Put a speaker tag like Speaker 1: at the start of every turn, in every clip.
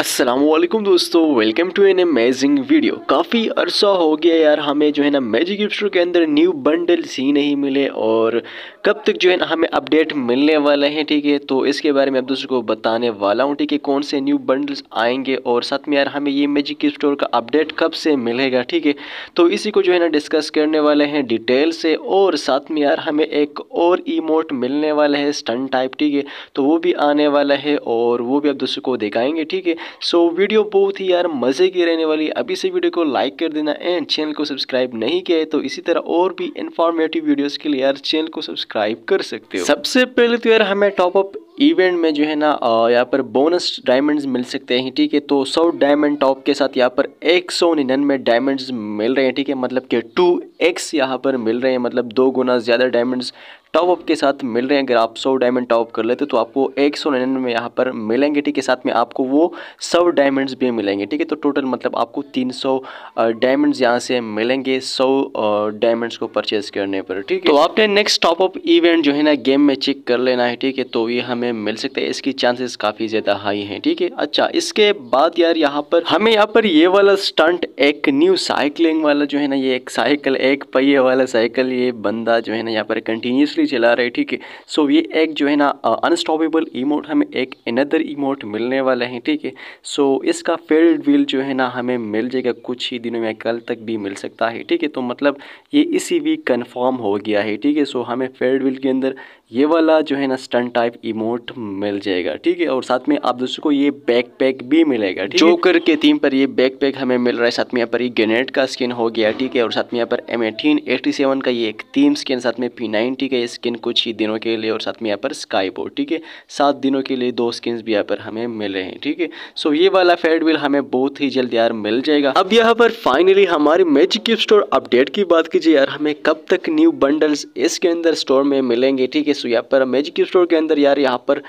Speaker 1: असलम दोस्तों welcome to an amazing video काफ़ी अरसा हो गया यार हमें जो है ना मैजिक गिफ्ट के अंदर न्यू बंडल्स ही नहीं मिले और कब तक जो है ना हमें अपडेट मिलने वाले हैं ठीक है तो इसके बारे में अब दोस्तों को बताने वाला हूँ ठीक है कौन से न्यू बंडल्स आएंगे और साथ में यार हमें ये मैजिक गिफ्ट स्टोर का अपडेट कब से मिलेगा ठीक है तो इसी को जो है ना डिस्कस करने वाले हैं डिटेल से और साथ में यार हमें एक और इमोट मिलने वाला है स्टन टाइप ठीक है तो वो भी आने वाला है और वो भी अब दोस्तों को दिखाएंगे ठीक है सो so, वीडियो बहुत ही यार मज़े की रहने वाली अभी से वीडियो को लाइक कर देना एंड चैनल को सब्सक्राइब नहीं किया है तो इसी तरह और भी इंफॉर्मेटिव वीडियोस के लिए यार चैनल को सब्सक्राइब कर सकते हो सबसे पहले तो यार हमें टॉपअप इवेंट में जो है ना यहाँ पर बोनस डायमंड्स मिल सकते हैं ठीक है तो सौ डायमंड टॉप के साथ यहाँ पर एक सौ निन्यानवे डायमंड्स मिल रहे हैं ठीक है मतलब कि टू एक्स यहाँ पर मिल रहे हैं मतलब दो गुना ज़्यादा डायमंड्स टॉप अप के साथ मिल रहे हैं अगर आप सौ डायमंड टॉप कर लेते तो आपको एक सौ निन्यानवे यहाँ पर मिलेंगे ठीक है साथ में आपको वो सौ डायमंड्स भी मिलेंगे ठीक है तो टोटल मतलब आपको तीन सौ डायमंड्स यहाँ से मिलेंगे सौ डायमंड्स को परचेज करने पर ठीक है तो आपने नेक्स्ट टॉप अप इवेंट जो है ना गेम में चेक कर लेना है ठीक है तो ये हमें मिल सकता है इसकी चांसेस काफ़ी ज़्यादा हाई हैं ठीक है थीके? अच्छा इसके बाद यार यहाँ पर हमें यहाँ पर ये वाला स्टंट एक न्यू साइकिलिंग वाला जो है ना ये एक साइकिल एक पहिए वाला साइकिल ये बंदा जो है ना यहाँ पर कंटिन्यूसली स्मूथली चला रहे ठीक है सो ये एक जो है ना अनस्टॉपेबल इमोट हमें एक अनदर इमोट मिलने वाला है ठीक है सो इसका फील्ड व्हील जो है ना हमें मिल जाएगा कुछ ही दिनों में कल तक भी मिल सकता है ठीक है तो मतलब ये इसी वीक कन्फर्म हो गया है ठीक है सो हमें फील्ड व्हील के अंदर ये वाला जो है ना स्टन टाइप इमोट मिल जाएगा ठीक है और साथ में आप दोस्तों को ये बैक पैक भी मिलेगा जोकर के थीम पर ये बैक पैक हमें मिल रहा है साथ में यहाँ पर ये गेनेट का स्किन हो गया ठीक है और साथ में यहाँ पर एम एटीन एटी सेवन का ये एक थीम स्किन साथ में पी नाइनटी का ये स्किन कुछ ही दिनों के लिए और साथ में यहाँ पर स्काई बोर्ड ठीक है सात दिनों के लिए दो स्किन भी यहाँ पर हमें मिल रहे हैं ठीक है सो ये वाला फेड हमें बहुत ही जल्द यार मिल जाएगा अब यहाँ पर फाइनली हमारे मैजिक स्टोर अपडेट की बात कीजिए यार हमें कब तक न्यू बंडल्स इसके अंदर स्टोर में मिलेंगे ठीक है सो यहाँ पर मैजिक स्टोर के अंदर यार यहाँ पर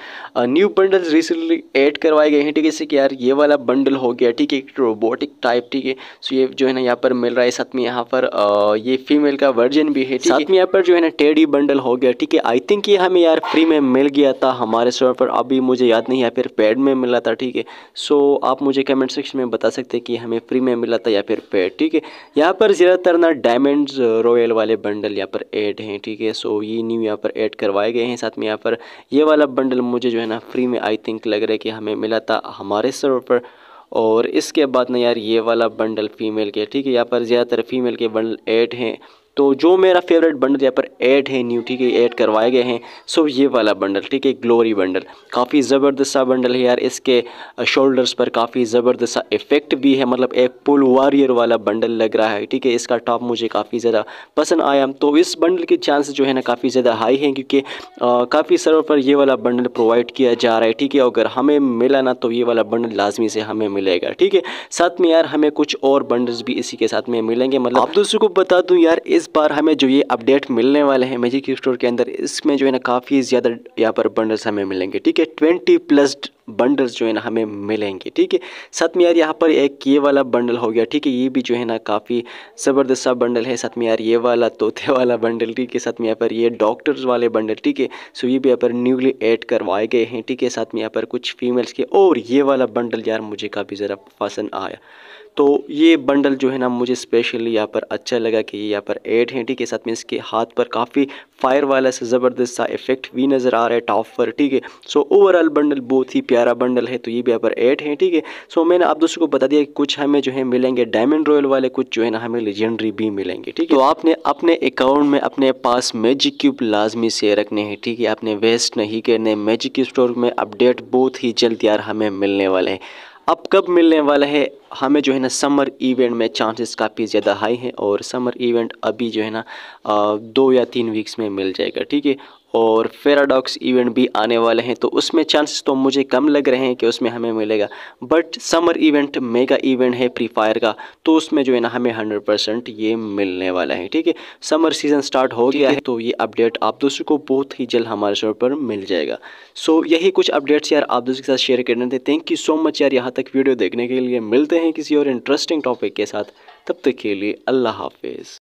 Speaker 1: न्यू बंडल्स रिसेंटली ऐड करवाए गए हैं ठीक है जैसे कि यार ये वाला बंडल हो गया ठीक है रोबोटिक टाइप ठीक है सो ये जो है ना यहाँ पर मिल रहा है साथ में यहाँ पर ये फीमेल का वर्जन भी है साथ में यहाँ पर जो है ना टेडी बंडल हो गया ठीक है आई थिंक ये हमें यार फ्री में मिल गया था हमारे स्टोर पर अभी मुझे याद नहीं या फिर पेड में मिला था ठीक है सो आप मुझे कमेंट सेक्शन में बता सकते हैं कि हमें फ्री में मिला था या फिर पेड ठीक है यहाँ पर ज़्यादातर ना डायमंड रॉयल वाले बंडल यहाँ पर ऐड हैं ठीक है सो ये न्यू यहाँ पर ऐड करवा करवाए गए हैं साथ में यहाँ पर ये वाला बंडल मुझे जो है ना फ्री में आई थिंक लग रहा है कि हमें मिला था हमारे सर्वर पर और इसके बाद ना यार ये वाला बंडल फ़ीमेल के ठीक है यहाँ पर ज़्यादातर फ़ीमेल के बंडल एड हैं तो जो मेरा फेवरेट बंडल यहाँ पर ऐड है न्यू ठीक है ऐड करवाए गए हैं सो ये वाला बंडल ठीक है ग्लोरी बंडल काफ़ी ज़बरदस्त सा बंडल है यार इसके शोल्डर्स पर काफ़ी ज़बरदस्त सा इफेक्ट भी है मतलब एक पुल वारियर वाला बंडल लग रहा है ठीक है इसका टॉप मुझे काफ़ी ज़्यादा पसंद आया तो इस बंडल के चांस जो है ना काफ़ी ज़्यादा हाई हैं क्योंकि काफ़ी सर्वर पर ये वाला बंडल प्रोवाइड किया जा रहा है ठीक है अगर हमें मिला ना तो ये वाला बंडल लाजमी से हमें मिलेगा ठीक है साथ में यार हमें कुछ और बंडल्स भी इसी के साथ में मिलेंगे मतलब आप दूसरे को बता दूँ यार इस बार हमें जो ये अपडेट मिलने वाले हैं मैजिक स्टोर के अंदर इसमें जो है ना काफ़ी ज़्यादा यहाँ पर बंडल्स हमें मिलेंगे ठीक है ट्वेंटी प्लस बंडल्स जो है ना हमें मिलेंगे ठीक है साथ में यार यहाँ पर एक ये वाला बंडल हो गया ठीक है ये भी जो है ना काफ़ी ज़बरदस्त सा बंडल है साथ में यार ये वाला तोते वाला बंडल ठीक है साथ में यहाँ पर ये डॉक्टर्स वाले बंडल ठीक है सो ये भी यहाँ पर न्यूली एड करवाए गए हैं ठीक है साथ में यहाँ पर कुछ फीमेल्स के और ये वाला बंडल यार मुझे काफ़ी ज़रा पसंद आया तो ये बंडल जो है ना मुझे स्पेशली यहाँ पर अच्छा लगा कि ये यहाँ पर एट हेंटी के साथ में इसके हाथ पर काफ़ी फायर वाला से ज़बरदस्त सा इफेक्ट भी नज़र आ रहा है टॉप पर ठीक है सो ओवरऑल बंडल बहुत ही प्यारा बंडल है तो ये भी यहाँ पर एट है ठीक है सो मैंने आप दोस्तों को बता दिया कि कुछ हमें जो है मिलेंगे डायमंड रॉयल वाले कुछ जो है ना हमें लेजेंडरी भी मिलेंगे ठीक है तो आपने अपने अकाउंट में अपने पास मैजिक क्यूब लाजमी से रखने हैं ठीक है आपने वेस्ट नहीं करने मैजिक स्टोर में अपडेट बहुत ही जल्द यार हमें मिलने वाले हैं अब कब मिलने वाला है हमें जो है ना समर इवेंट में चांसेस काफ़ी ज़्यादा हाई हैं और समर इवेंट अभी जो है ना दो या तीन वीक्स में मिल जाएगा ठीक है और फेराडॉक्स इवेंट भी आने वाले हैं तो उसमें चांसेस तो मुझे कम लग रहे हैं कि उसमें हमें मिलेगा but summer event mega event है फ्री फायर का तो उसमें जो है ना हमें हंड्रेड परसेंट ये मिलने वाला है ठीक है समर सीज़न स्टार्ट हो गया है तो ये अपडेट आप दोस्तों को बहुत ही जल्द हमारे शोर पर मिल जाएगा सो so, यही कुछ अपडेट्स यार आप दोस्तों के साथ शेयर करने थे थैंक यू सो मच यार यहाँ तक वीडियो देखने के लिए मिलते हैं किसी और इंटरेस्टिंग टॉपिक के साथ तब तक के लिए अल्लाह हाफिज़